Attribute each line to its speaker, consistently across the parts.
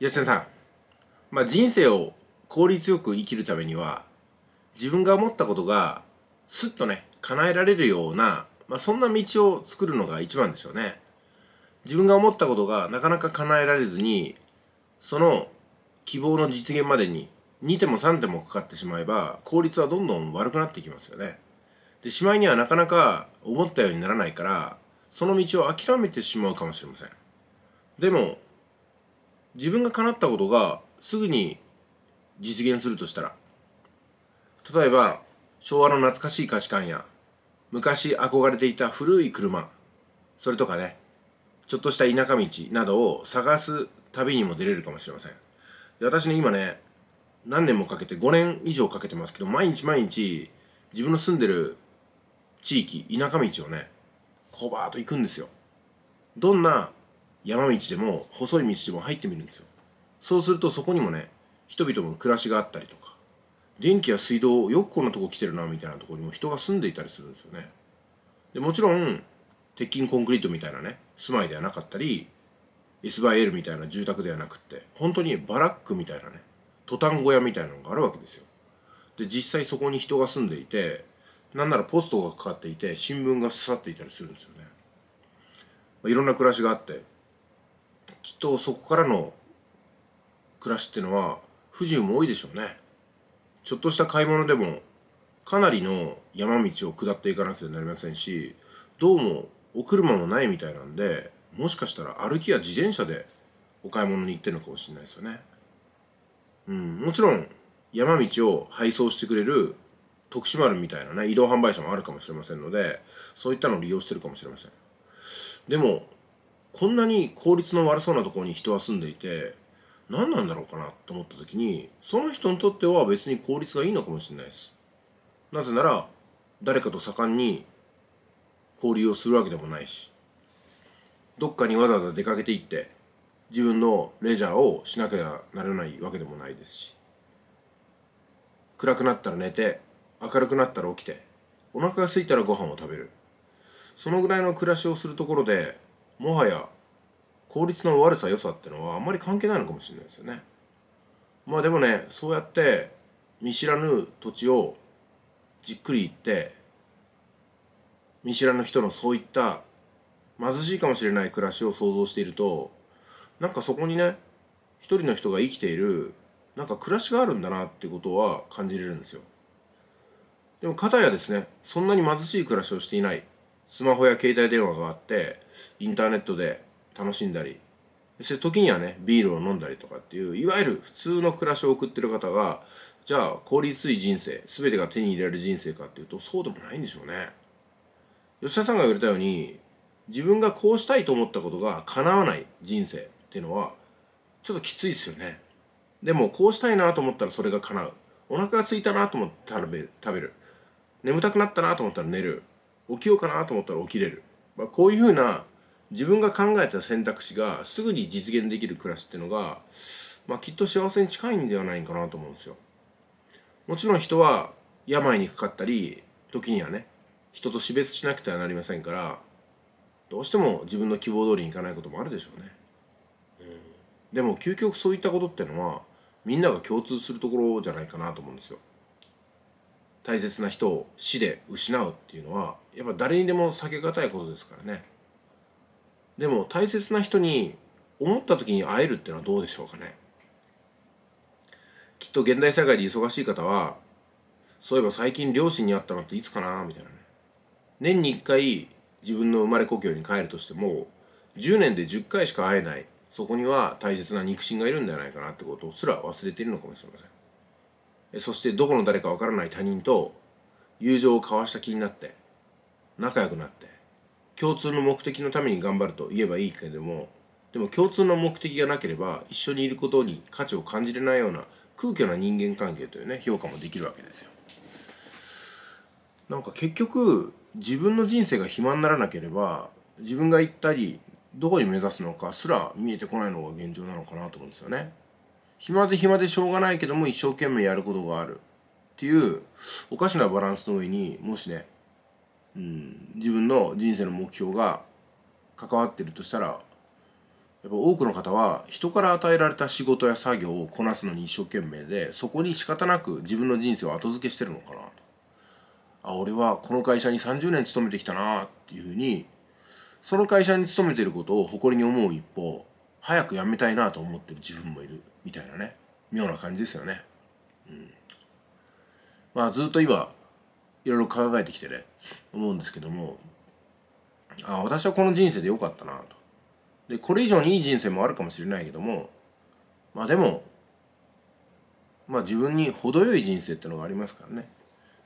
Speaker 1: 吉田さん、まあ、人生を効率よく生きるためには自分が思ったことがすっとね叶えられるような、まあ、そんな道を作るのが一番ですよね自分が思ったことがなかなか叶えられずにその希望の実現までに2手も3手もかかってしまえば効率はどんどん悪くなっていきますよねでしまいにはなかなか思ったようにならないからその道を諦めてしまうかもしれませんでも自分が叶ったことがすぐに実現するとしたら例えば昭和の懐かしい価値観や昔憧れていた古い車それとかねちょっとした田舎道などを探す旅にも出れるかもしれません私ね今ね何年もかけて5年以上かけてますけど毎日毎日自分の住んでる地域田舎道をねこうバーッと行くんですよどんな山道でも細い道でも入ってみるんですよそうするとそこにもね人々の暮らしがあったりとか電気や水道よくこんなとこ来てるなみたいなとこにも人が住んでいたりするんですよねでもちろん鉄筋コンクリートみたいなね住まいではなかったり S/L by みたいな住宅ではなくって本当にバラックみたいなねトタン小屋みたいなのがあるわけですよで実際そこに人が住んでいてなんならポストがかかっていて新聞が刺さっていたりするんですよね、まあ、いろんな暮らしがあってきっとそこからの暮らしっていうのは不自由も多いでしょうねちょっとした買い物でもかなりの山道を下っていかなくてはなりませんしどうもお車もないみたいなんでもしかしたら歩きや自転車でお買い物に行ってるのかもしれないですよねうんもちろん山道を配送してくれる徳島丸みたいなね移動販売車もあるかもしれませんのでそういったのを利用してるかもしれませんでもこんなに効率の悪そうなところに人は住んでいて何なんだろうかなと思った時にその人にとっては別に効率がいいのかもしれないですなぜなら誰かと盛んに交流をするわけでもないしどっかにわざわざ出かけていって自分のレジャーをしなきゃならないわけでもないですし暗くなったら寝て明るくなったら起きてお腹が空いたらご飯を食べるそのぐらいの暮らしをするところでもはや効率の悪さ良さってのはあんまり関係ないのかもしれないですよねまあでもねそうやって見知らぬ土地をじっくり行って見知らぬ人のそういった貧しいかもしれない暮らしを想像しているとなんかそこにね一人の人が生きているなんか暮らしがあるんだなっていうことは感じれるんですよでも片やですねそんなに貧しい暮らしをしていないスマホや携帯電話があってインターネットで楽しんだりそして時にはねビールを飲んだりとかっていういわゆる普通の暮らしを送ってる方がじゃあ効率いい人生全てが手に入れられる人生かっていうとそうでもないんでしょうね吉田さんが言われたように自分がこうしたいと思ったことが叶わない人生っていうのはちょっときついですよねでもこうしたいなと思ったらそれが叶うお腹が空いたなと思ってら食べる眠たくなったなと思ったら寝る起きようかなと思ったら起きれる、まあ、こういうふうな自分が考えた選択肢がすぐに実現できる暮らしっていうのが、まあ、きっと幸せに近いんではないかなと思うんですよもちろん人は病にかかったり時にはね人と死別しなくてはなりませんからどうしても自分の希望通りにいかないこともあるでしょうね、うん、でも究極そういったことってのはみんなが共通するところじゃないかなと思うんですよ大切な人を死で失うっていうのはやっぱ誰にでも避けがたいことですからねでも大切な人に思った時に会えるっていうのはどうでしょうかねきっと現代社会で忙しい方はそういえば最近両親に会ったのっていつかなみたいなね年に1回自分の生まれ故郷に帰るとしても10年で10回しか会えないそこには大切な肉親がいるんじゃないかなってことすら忘れているのかもしれませんそしてどこの誰かわからない他人と友情を交わした気になって仲良くなって共通の目的のために頑張ると言えばいいけれどもでも共通の目的がなければ一緒にいることに価値を感じれないような空虚な人間関係というね評価もできるわけですよ。なんか結局自分の人生が暇にならなければ自分が行ったりどこに目指すのかすら見えてこないのが現状なのかなと思うんですよね。暇で暇でしょうがないけども一生懸命やることがあるっていうおかしなバランスの上にもしねうん、自分の人生の目標が関わってるとしたらやっぱ多くの方は人から与えられた仕事や作業をこなすのに一生懸命でそこに仕方なく自分の人生を後付けしてるのかなとあ俺はこの会社に30年勤めてきたなっていうふうにその会社に勤めてることを誇りに思う一方早く辞めたいなと思ってる自分もいるみたいなね妙な感じですよね。うん、まあずっと今いろいろ考えてきてね思うんですけどもあ私はこの人生で良かったなとでこれ以上にいい人生もあるかもしれないけどもまあでもまあ自分に程よい人生ってのがありますからね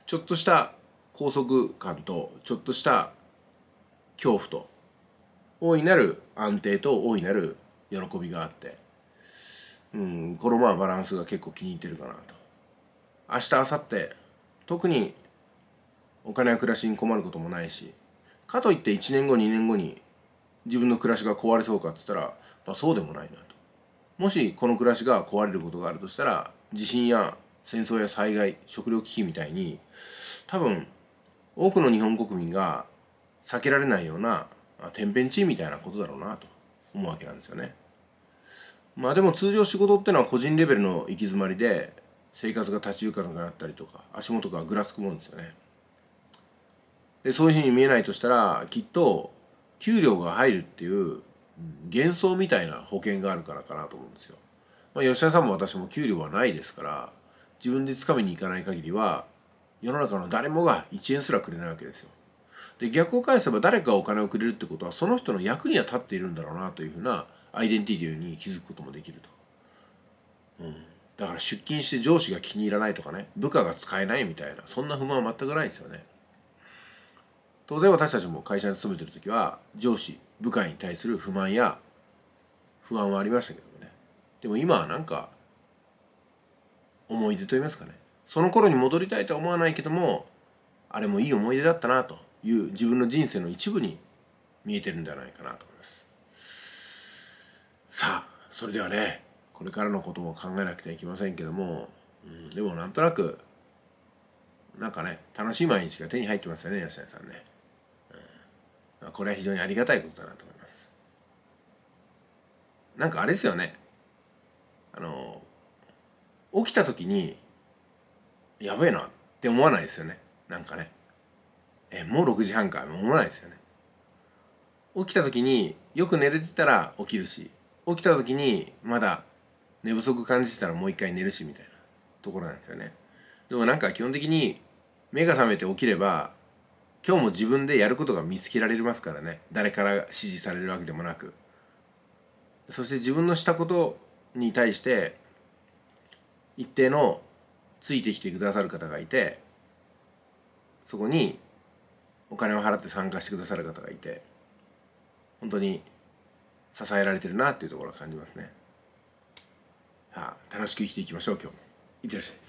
Speaker 1: ちょっとした拘束感とちょっとした恐怖と大いなる安定と大いなる喜びがあって、うん、このまあバランスが結構気に入ってるかなと明日明後日特にお金や暮らしに困ることもないしかといって1年後2年後に自分の暮らしが壊れそうかっつったら、まあ、そうでもないなともしこの暮らしが壊れることがあるとしたら地震や戦争や災害食糧危機みたいに多分多くの日本国民が避けられないような天変地異みたいなことだろうなと思うわけなんですよね。まあでも通常仕事ってのは個人レベルの行き詰まりで生活が立ち行かなくなったりとか足元がぐらつくもんですよね。でそういうふうに見えないとしたらきっと給料が入るっていう幻想みたいな保険があるからかなと思うんですよ。まあ、吉田さんも私も給料はないですから自分で掴みに行かない限りは世の中の誰もが1円すらくれないわけですよ。で逆を返せば誰かお金をくれるってことはその人の役には立っているんだろうなというふうなアイデンティティに気づくこともできると。うん、だから出勤して上司が気に入らないとかね部下が使えないみたいなそんな不満は全くないですよね。当然私たちも会社に勤めてる時は上司部下に対する不満や不安はありましたけどねでも今はなんか思い出と言いますかねその頃に戻りたいとは思わないけどもあれもいい思い出だったなという自分の人生の一部に見えてるんじゃないかなと思いますさあそれではねこれからのことも考えなくてはいけませんけども、うん、でもなんとなくなんかね楽しい毎日が手に入ってますよね吉谷さんね。これは非常にありがたいことだなと思いますなんかあれですよねあの起きた時にやべえなって思わないですよねなんかねえもう6時半か思わないですよね起きた時によく寝れてたら起きるし起きた時にまだ寝不足感じたらもう一回寝るしみたいなところなんですよねでもなんか基本的に目が覚めて起きれば今日も自分でやることが見つけられますからね誰から指示されるわけでもなくそして自分のしたことに対して一定のついてきてくださる方がいてそこにお金を払って参加してくださる方がいて本当に支えられてるなっていうところを感じますね、はあ、楽しく生きていきましょう今日もいってらっしゃい